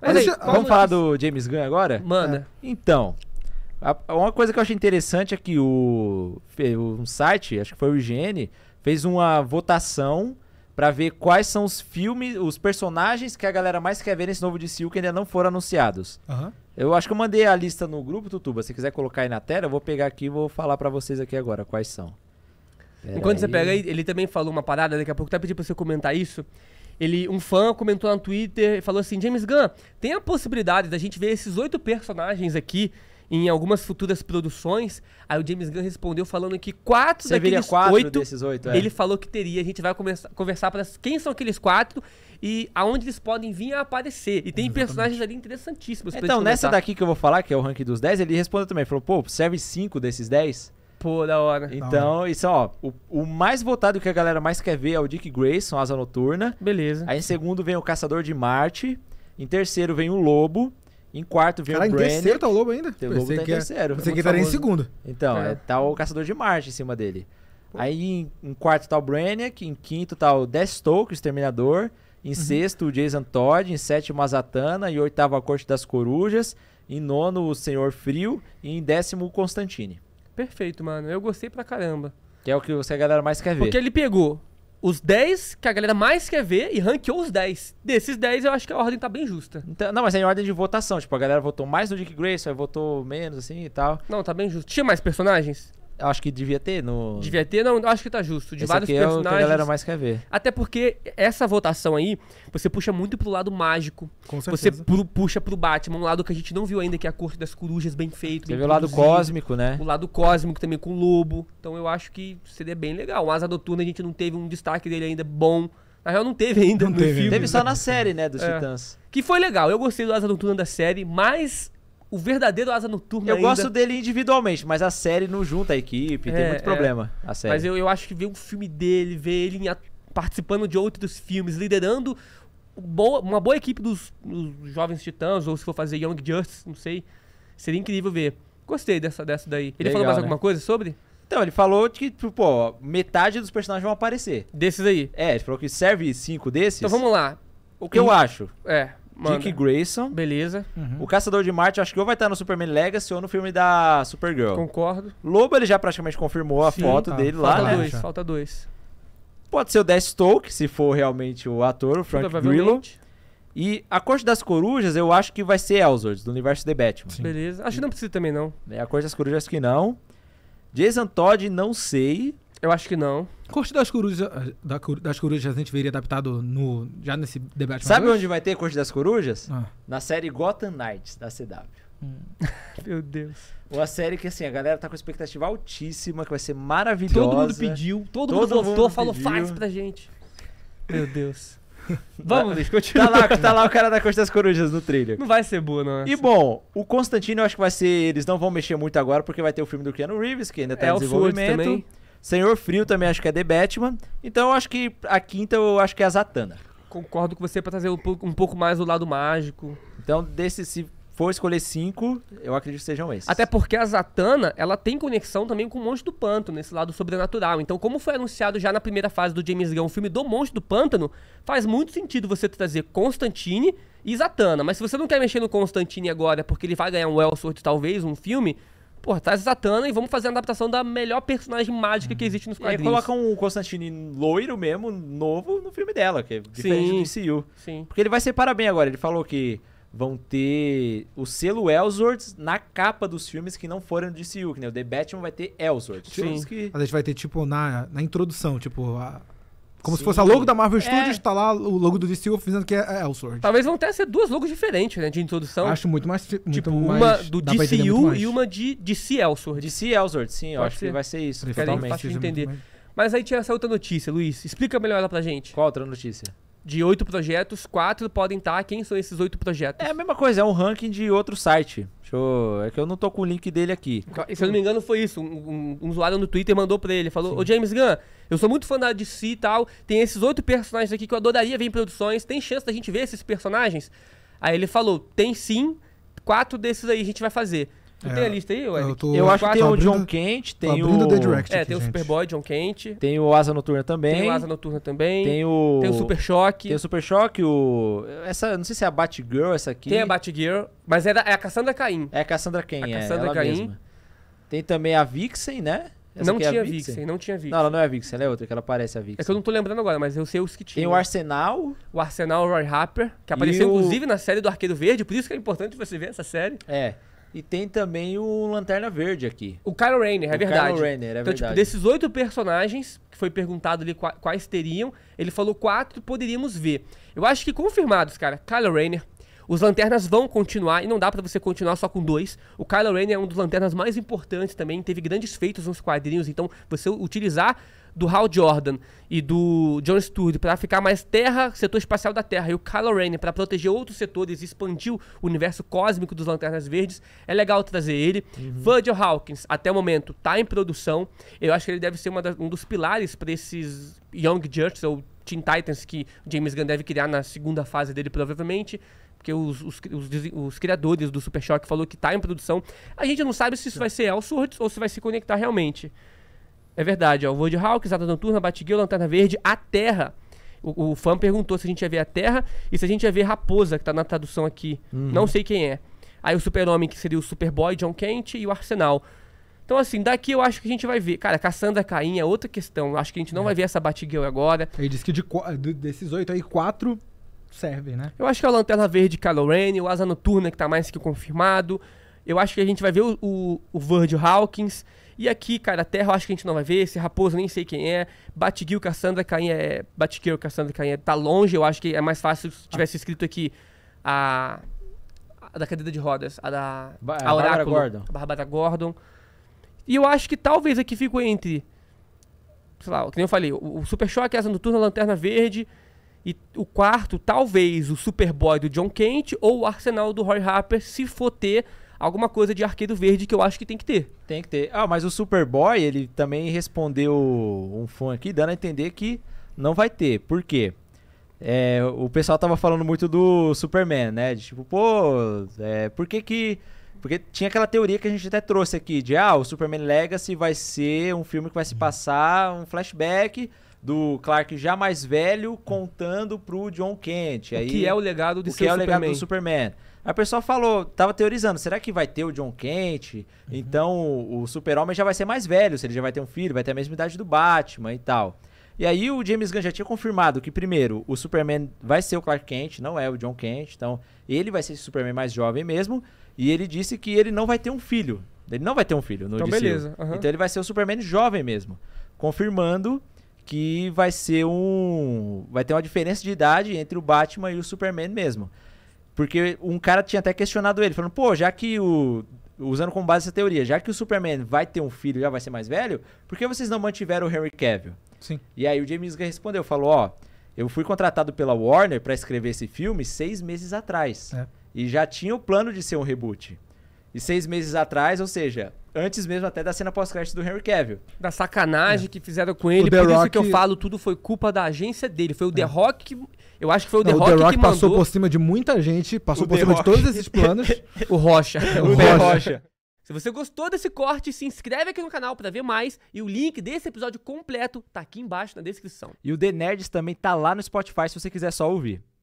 Mas aí, vamos falar do James Gunn agora? Manda. Então, a, uma coisa que eu achei interessante é que o um site, acho que foi o IGN, fez uma votação para ver quais são os filmes, os personagens que a galera mais quer ver nesse novo DCU que ainda não foram anunciados. Uhum. Eu acho que eu mandei a lista no grupo, Tutuba. Se quiser colocar aí na tela, eu vou pegar aqui e vou falar para vocês aqui agora quais são. Pera Enquanto aí. você pega aí, ele também falou uma parada, daqui a pouco tá pedindo pra você comentar isso, ele um fã comentou no Twitter e falou assim: James Gunn, tem a possibilidade da gente ver esses oito personagens aqui em algumas futuras produções. Aí o James Gunn respondeu falando que quatro Você daqueles quatro oito, desses oito é. ele falou que teria. A gente vai começar conversar para quem são aqueles quatro e aonde eles podem vir a aparecer. E tem Exatamente. personagens ali interessantíssimos. Então, nessa daqui que eu vou falar, que é o ranking dos 10, ele respondeu também. Falou, pô, serve cinco desses 10? Pô, da hora. Então, hora. isso, ó. O, o, mais votado que a galera mais quer ver é o Dick Grayson, Asa Noturna. Beleza. Aí em segundo vem o Caçador de Marte. Em terceiro vem o Lobo. Em quarto vem Cara, o Brannick. em terceiro tá o Lobo ainda? Tem o Lobo tá em é- terceiro. Você que estaria em segundo. Então, é. É, tá o Caçador de Marte em cima dele. Aí em, em, quarto tá o Brainiac. Em quinto tá o Deathstroke, o Exterminador. Em uhum. sexto, o Jason Todd. Em sétimo, a Zatanna. E oitavo, a Corte das Corujas. Em nono, o Senhor Frio. E em décimo, o Constantine perfeito, mano. Eu gostei pra caramba. Que é o que você a galera mais quer ver. Porque ele pegou os 10 que a galera mais quer ver e ranqueou os 10. Desses 10, eu acho que a ordem tá bem justa. Então, não, mas é em ordem de votação. Tipo, a galera votou mais no Dick Grayson, aí votou menos, assim e tal. Não, tá bem justo. Tinha mais personagens? Acho que devia ter no. Devia ter, não, acho que tá justo. De Esse vários aqui personagens. É o que a galera mais quer ver. Até porque essa votação aí, você puxa muito pro lado mágico. Com certeza. Você pu puxa pro Batman, um lado que a gente não viu ainda, que é a corte das corujas bem feito. Você bem vê o lado cósmico, né? O lado cósmico também com o lobo. Então eu acho que seria bem legal. O Asa Noturna a gente não teve um destaque dele ainda bom. Na real, não teve ainda não no teve. filme. Teve só na série, né, dos é. Titãs. Que foi legal. Eu gostei do Asa Noturna da série, mas o verdadeiro Asa Noturna Eu ainda... gosto dele individualmente, mas a série não junta a equipe, é, tem muito é. problema a série. Mas eu, eu acho que ver um filme dele, ver ele participando de outros filmes, liderando boa, uma boa equipe dos, dos, Jovens Titãs, ou se for fazer Young Justice, não sei, seria incrível ver. Gostei dessa, dessa daí. Ele Legal, falou mais né? alguma coisa sobre? Então, ele falou que, tipo, pô, metade dos personagens vão aparecer. Desses aí. É, ele falou que serve cinco desses. Então vamos lá. O que eu acho. É. Dick Grayson. Beleza. Uhum. O Caçador de Marte, acho que ou vai estar no Superman Legacy ou no filme da Supergirl. Concordo. Lobo, ele já praticamente confirmou a Sim, foto tá. dele falta lá, né? dois, né? Falta dois. Pode ser o Deathstroke, se for realmente o ator, o Frank Grillo. E a Corte das Corujas, eu acho que vai ser Elzord, do universo The Batman. Sim. Beleza. Acho que não precisa também, não. É, a Corte das Corujas, acho que não. Jason Todd, não sei. Eu acho que não. Corte das corujas, da, das corujas a gente veria adaptado no, já nesse debate. Sabe onde vai ter Corte das Corujas? Ah. Na série Gotham Knights, da CW. Hum. Meu Deus. Uma série que assim, a galera tá com expectativa altíssima, que vai ser maravilhosa. Todo mundo pediu, todo, todo mundo votou, falou, pediu. faz pra gente. Meu Deus. Vamos, Luiz, tá, continua. Tá lá, tá lá o cara da Corte das Corujas no trailer. Não vai ser boa, não. é? E bom, o Constantino eu acho que vai ser. Eles não vão mexer muito agora, porque vai ter o filme do Keanu Reeves, que ainda tá é, em desenvolvimento. O também. Senhor Frio também acho que é The Batman. Então eu acho que a quinta eu acho que é a Zatanna. Concordo com você para trazer um pouco, um pouco mais o lado mágico. Então, desse, se for escolher cinco, eu acredito que sejam esses. Até porque a Zatanna, ela tem conexão também com o Monstro do Pântano, nesse lado sobrenatural. Então, como foi anunciado já na primeira fase do James Gunn, o filme do Monstro do Pântano, faz muito sentido você trazer Constantine e Zatanna. Mas se você não quer mexer no Constantine agora, porque ele vai ganhar um Elsword talvez, um filme, porra, traz a Satana e vamos fazer a adaptação da melhor personagem mágica que existe nos quadrinhos. E aí colocam o Constantine loiro mesmo, novo, no filme dela, que é diferente sim, do MCU. Sim. Porque ele vai separar bem agora, ele falou que vão ter o selo Elseworlds na capa dos filmes que não foram do DCU, que né? o The Batman vai ter Elseworlds. Sim. Que... a gente vai ter, tipo, na, na introdução, tipo... A como Sim. se fosse a logo da Marvel é. Studios, é. tá lá o logo do DCU dizendo que é, é o Sword. Talvez vão até ser duas logos diferentes, né? De introdução. Acho muito mais. Muito tipo, mais, uma do DCU e uma de DC Elsword. DC Elsword, sim, eu acho ser. que vai ser isso. Totalmente. fácil de entender. Mas aí tinha essa outra notícia, Luiz. Explica melhor ela pra gente. Qual outra notícia? de oito projetos, quatro podem estar. Quem são esses oito projetos? É a mesma coisa, é um ranking de outro site. show É que eu não tô com o link dele aqui. Se eu não me engano, foi isso. Um, um usuário no Twitter mandou pra ele, falou, Sim. ô James Gunn, eu sou muito fã da DC e tal, tem esses oito personagens aqui que eu adoraria ver em produções, tem chance da gente ver esses personagens? Aí ele falou, tem sim, quatro desses aí a gente vai fazer. Tu é, tem a é. lista aí, Eric? Eu, tô, eu acho que tem abrindo, o John Kent, tem o... The é, aqui, tem o Superboy, John Kent. Tem o Asa Noturna também. Tem o Asa Noturna também. Tem o... Tem o Super Shock Tem o Super Shock o... Essa, não sei se é a Batgirl essa aqui. Tem a Batgirl, mas é, da, é a Cassandra Cain. É a Cassandra Cain, a é, Cassandra Cain. Mesma. Tem também a Vixen, né? Essa não é tinha é Vixen. Vixen. não tinha Vixen. Não, ela não é a Vixen, ela é outra, que ela parece a Vixen. É que eu não tô lembrando agora, mas eu sei os que tinha. Tem o Arsenal. O Arsenal Roy Harper, que apareceu o... inclusive na série do Arqueiro Verde, por isso que é importante você ver essa série. É. E tem também o Lanterna Verde aqui. O Kylo Rayner, é o verdade. Kylo Rainer, é então, tipo, verdade. Tipo, desses oito personagens, que foi perguntado ali quais teriam, ele falou quatro poderíamos ver. Eu acho que confirmados, cara, Kylo Rayner, os lanternas vão continuar e não dá para você continuar só com dois. O Kylo Rainer é um dos lanternas mais importantes também, teve grandes feitos nos quadrinhos, então você utilizar do Hal Jordan e do John Stewart para ficar mais terra, setor espacial da Terra, e o Kylo Ren para proteger outros setores e expandir o universo cósmico dos Lanternas Verdes, é legal trazer ele. Uhum. Virgil Hawkins, até o momento, está em produção. Eu acho que ele deve ser um dos pilares para esses Young Justice ou Teen Titans que James Gunn deve criar na segunda fase dele, provavelmente porque os, os, os, os, criadores do Super Shock falou que está em produção. A gente não sabe se isso vai ser Elseworlds ou se vai se conectar realmente. É verdade, ó. O Hawk, Asa Noturna, Batigueu, Lanterna Verde, a Terra. O, o, fã perguntou se a gente ia ver a Terra e se a gente ia ver Raposa, que tá na tradução aqui. Uhum. Não sei quem é. Aí o Super-Homem, que seria o Superboy, John Kent e o Arsenal. Então, assim, daqui eu acho que a gente vai ver. Cara, Cassandra Cain é outra questão. Eu acho que a gente não é. vai ver essa Batgirl agora. Ele disse que de, desses oito aí, quatro servem, né? Eu acho que é o Lanterna Verde Kylo Ren, o Asa Noturna, que tá mais que confirmado. Eu acho que a gente vai ver o, o, o Virgil Hawkins. E aqui, cara, a Terra eu acho que a gente não vai ver. Esse Raposo nem sei quem é. Batgirl, Cassandra, Cain é... Batgirl, Cassandra, Cain é... Tá longe. Eu acho que é mais fácil se tivesse escrito aqui a... a da cadeira de rodas. A da... Ba é, a Oráculo. Bárbara Gordon. A Bárbara Gordon. E eu acho que talvez aqui fique entre... Sei lá, que nem eu falei. O, o Super Shock, a Asa Noturna, a Lanterna Verde... E o quarto, talvez o Superboy do John Kent ou o Arsenal do Roy Harper, se for ter alguma coisa de arquedo verde que eu acho que tem que ter. Tem que ter. Ah, mas o Superboy, ele também respondeu um fã aqui, dando a entender que não vai ter. Por quê? É, o pessoal tava falando muito do Superman, né? De, tipo, pô, é, por que que porque tinha aquela teoria que a gente até trouxe aqui, de ah, o Superman Legacy vai ser um filme que vai se uhum. passar um flashback do Clark já mais velho contando pro John Kent. Aí, o que é o legado de o que é o Superman. legado do Superman. a pessoa falou, tava teorizando, será que vai ter o John Kent? Uhum. Então o Super-Homem já vai ser mais velho, se ele já vai ter um filho, vai ter a mesma idade do Batman e tal. E aí o James Gunn já tinha confirmado que, primeiro, o Superman vai ser o Clark Kent, não é o John Kent. Então, ele vai ser esse Superman mais jovem mesmo. E ele disse que ele não vai ter um filho. Ele não vai ter um filho no então, DCU. Beleza, uhum. Então ele vai ser o Superman jovem mesmo. Confirmando que vai ser um. Vai ter uma diferença de idade entre o Batman e o Superman mesmo. Porque um cara tinha até questionado ele, falando, pô, já que o. Usando como base essa teoria, já que o Superman vai ter um filho já vai ser mais velho, por que vocês não mantiveram o Henry Cavill? Sim. E aí o James Gunn respondeu, falou, ó, eu fui contratado pela Warner para escrever esse filme seis meses atrás. É. E já tinha o plano de ser um reboot. E seis meses atrás, ou seja, antes mesmo até da cena pós-crédito do Henry Cavill. Da sacanagem é. que fizeram com ele, The por Rock... isso que eu falo, tudo foi culpa da agência dele. Foi o The é. Rock que. Eu acho que foi o The Não, Rock. O The Rock que passou mandou... por cima de muita gente, passou o por The cima Rock. de todos esses planos. o Rocha. o, o Rocha. Rocha. Se você gostou desse corte, se inscreve aqui no canal para ver mais e o link desse episódio completo tá aqui embaixo na descrição. E o The Nerds também tá lá no Spotify se você quiser só ouvir.